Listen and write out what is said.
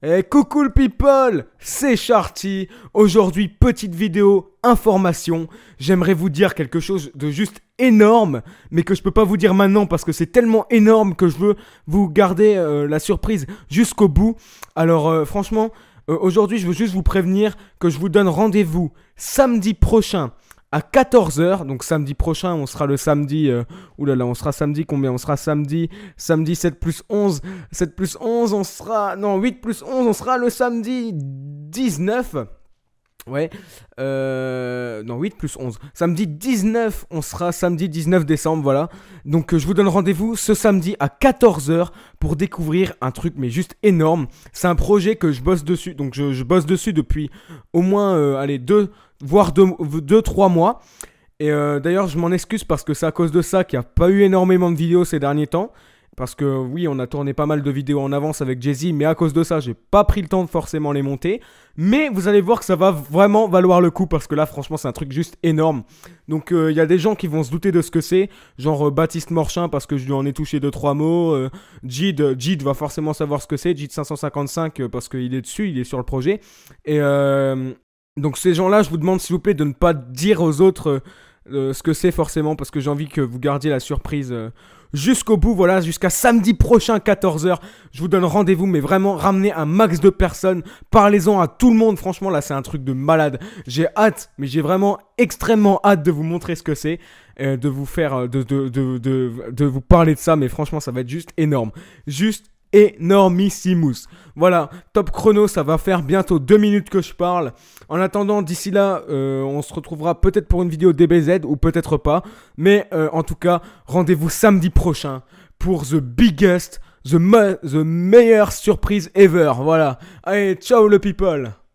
Hey eh, coucou le people, c'est Charty, Aujourd'hui, petite vidéo information. J'aimerais vous dire quelque chose de juste énorme, mais que je peux pas vous dire maintenant parce que c'est tellement énorme que je veux vous garder euh, la surprise jusqu'au bout. Alors euh, franchement, euh, aujourd'hui, je veux juste vous prévenir que je vous donne rendez-vous samedi prochain à 14h. Donc samedi prochain, on sera le samedi. là euh, oulala, on sera samedi combien On sera samedi. Samedi 7 plus 11. 7 plus 11, on sera. Non, 8 plus 11, on sera le samedi 19. Ouais. Euh, non, 8 plus 11. Samedi 19, on sera samedi 19 décembre, voilà. Donc euh, je vous donne rendez-vous ce samedi à 14h pour découvrir un truc, mais juste énorme. C'est un projet que je bosse dessus, donc je, bosse dessus depuis au moins, euh, allez, 2, voire 2, 3 mois. Et d'ailleurs, je m'en excuse parce que c'est à cause de ça qu'il n'y a pas eu énormément de vidéos ces derniers temps. Parce que oui, on a tourné pas mal de vidéos en avance avec Jay-Z, mais à cause de ça, j'ai pas pris le temps de forcément les monter. Mais vous allez voir que ça va vraiment valoir le coup, parce que là, franchement, c'est un truc juste énorme. Donc, euh, il y a des gens qui vont se douter de ce que c'est, genre euh, Baptiste Morchin, parce que je lui en ai touché deux, trois mots. Euh, Jid, Jid va forcément savoir ce que c'est, Jid 555, parce qu'il est dessus, il est sur le projet. Et donc, ces gens-là, je vous demande s'il vous plaît de ne pas dire aux autres euh, ce que c'est forcément parce que j'ai envie que vous gardiez la surprise euh, jusqu'au bout. Voilà, jusqu'à samedi prochain 14h. Je vous donne rendez-vous, mais vraiment ramenez un max de personnes. Parlez-en à tout le monde. Franchement, là, c'est un truc de malade. J'ai hâte, mais j'ai vraiment extrêmement hâte de vous montrer ce que c'est, euh, de vous faire, de de, de, de vous parler de ça. Mais franchement, ça va être juste énorme, juste énormissimus. Voilà, top chrono, ça va faire bientôt 2 minutes que je parle. En attendant, d'ici là, euh, on se retrouvera peut-être pour une vidéo DBZ ou peut-être pas. Mais euh, en tout cas, rendez-vous samedi prochain pour The Biggest, The, the Meilleure Surprise Ever. Voilà, allez, ciao le people